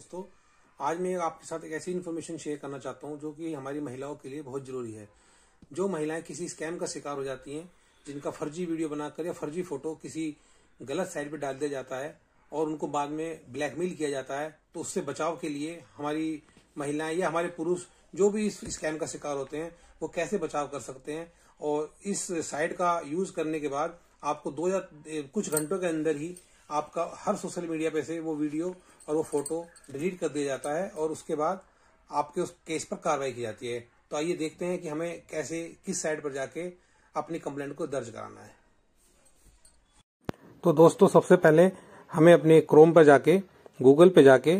दोस्तों आज मैं आपके साथ एक ऐसी इन्फॉर्मेशन शेयर करना चाहता हूँ जो कि हमारी महिलाओं के लिए बहुत जरूरी है जो महिलाएं किसी स्कैम का शिकार हो जाती हैं जिनका फर्जी वीडियो बनाकर या फर्जी फोटो किसी गलत साइट पर डाल दिया जाता है और उनको बाद में ब्लैकमेल किया जाता है तो उससे बचाव के लिए हमारी महिलाएं या हमारे पुरुष जो भी इस स्कैम का शिकार होते हैं वो कैसे बचाव कर सकते हैं और इस साइट का यूज करने के बाद आपको दो या कुछ घंटों के अंदर ही आपका हर सोशल मीडिया पे से वो वीडियो और वो फोटो डिलीट कर दिया जाता है और उसके बाद आपके उस केस पर कार्रवाई की जाती है तो आइए देखते हैं कि हमें कैसे किस साइट पर जाके अपनी कंप्लेंट को दर्ज कराना है तो दोस्तों सबसे पहले हमें अपने क्रोम पर जाके गूगल पे जाके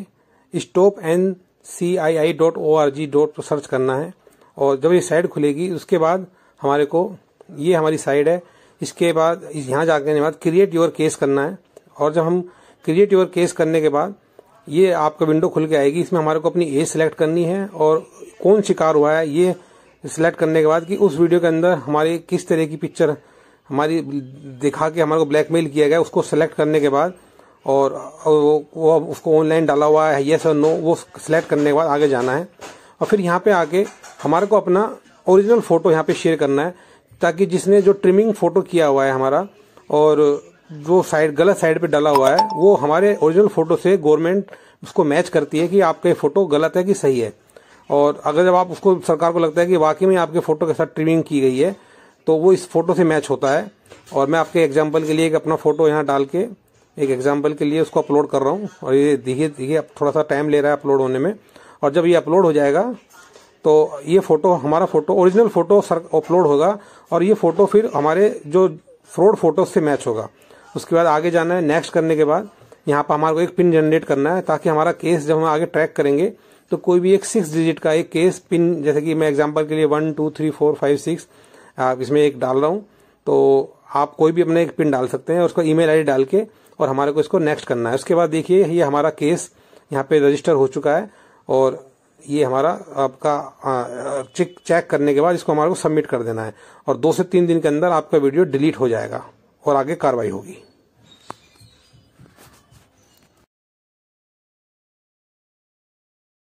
stop N C I I dot O R G dot पर सर्च करना है और जब ये साइट खुलेगी उसके बाद हमारे को ये हमारी साइट है इसके बाद यहाँ जाने के बाद क्रिएट योर केस करना है और जब हम क्रिएट योर केस करने के बाद ये आपका विंडो खुल के आएगी इसमें हमारे को अपनी एज सिलेक्ट करनी है और कौन शिकार हुआ है ये सिलेक्ट करने के बाद कि उस वीडियो के अंदर हमारी किस तरह की पिक्चर हमारी दिखा के हमारे को ब्लैकमेल किया गया उसको सेलेक्ट करने के बाद और वो, वो उसको ऑनलाइन डाला हुआ है येस और नो वो सिलेक्ट करने के बाद आगे जाना है और फिर यहाँ पे आके हमारे को अपना ओरिजिनल फ़ोटो यहाँ पे शेयर करना है ताकि जिसने जो ट्रिमिंग फ़ोटो किया हुआ है हमारा और जो साइड गलत साइड पे डाला हुआ है वो हमारे ओरिजिनल फोटो से गवर्नमेंट उसको मैच करती है कि आपका फोटो गलत है कि सही है और अगर जब आप उसको सरकार को लगता है कि वाकई में आपके फोटो के साथ ट्रिमिंग की गई है तो वो इस फोटो से मैच होता है और मैं आपके एग्जाम्पल के लिए एक अपना फोटो यहाँ डाल के एक एग्जाम्पल के लिए उसको अपलोड कर रहा हूँ और ये देखिए देखिए अब थोड़ा सा टाइम ले रहा है अपलोड होने में और जब ये अपलोड हो जाएगा तो ये फोटो हमारा फोटो ओरिजिनल फोटो अपलोड होगा और ये फोटो फिर हमारे जो फ्रॉड फोटो से मैच होगा उसके बाद आगे जाना है नेक्स्ट करने के बाद यहाँ पर हमारे को एक पिन जनरेट करना है ताकि हमारा केस जब हम आगे ट्रैक करेंगे तो कोई भी एक सिक्स डिजिट का एक केस पिन जैसे कि मैं एग्जाम्पल के लिए one two three four five six इसमें एक डाल रहा हूँ तो आप कोई भी अपने एक पिन डाल सकते हैं और उसको ईमेल आईडी डाल के और हमारे को इसको नेक्स्ट करना है उसके बाद देखिए ये हमारा केस यहाँ पे रजिस्टर हो चुका है और ये हमारा आपका चेक चेक करने के बाद इसको हमारे को सबमिट कर देना है और दो से तीन दिन के अंदर आपका वीडियो डिलीट हो जाएगा और आगे कार्रवाई होगी